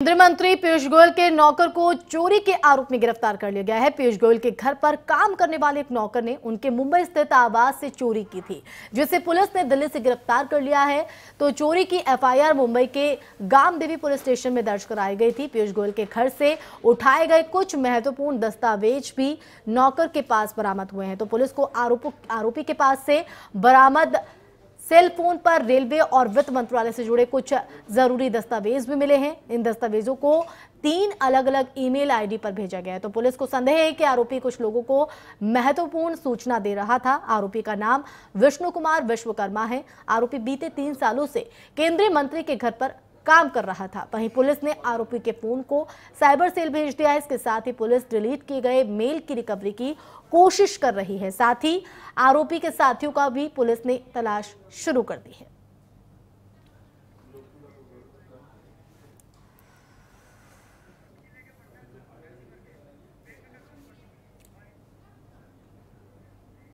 केंद्रीय मंत्री पीयूष गोयल के नौकर को चोरी के आरोप में गिरफ्तार कर लिया गया है पीयूष गोयल के घर पर काम करने वाले एक नौकर ने उनके मुंबई स्थित आवास से चोरी की थी जिसे पुलिस ने दिल्ली से गिरफ्तार कर लिया है तो चोरी की एफआईआर मुंबई के गामदेवी पुलिस स्टेशन में दर्ज कराई गई थी पीयूष गोयल के घर से उठाए गए कुछ महत्वपूर्ण दस्तावेज भी नौकर के पास बरामद हुए हैं तो पुलिस को आरोपी के पास से बरामद सेल फोन पर रेलवे और वित्त मंत्रालय से जुड़े कुछ जरूरी दस्तावेज भी मिले हैं इन दस्तावेजों को तीन अलग अलग ईमेल आईडी पर भेजा गया है तो पुलिस को संदेह है कि आरोपी कुछ लोगों को महत्वपूर्ण सूचना दे रहा था आरोपी का नाम विष्णु कुमार विश्वकर्मा है आरोपी बीते तीन सालों से केंद्रीय मंत्री के घर पर काम कर रहा था वहीं पुलिस ने आरोपी के फोन को साइबर सेल भेज दिया है इसके साथ ही पुलिस डिलीट किए गए मेल की रिकवरी की कोशिश कर रही है साथ ही आरोपी के साथियों का भी पुलिस ने तलाश शुरू कर दी है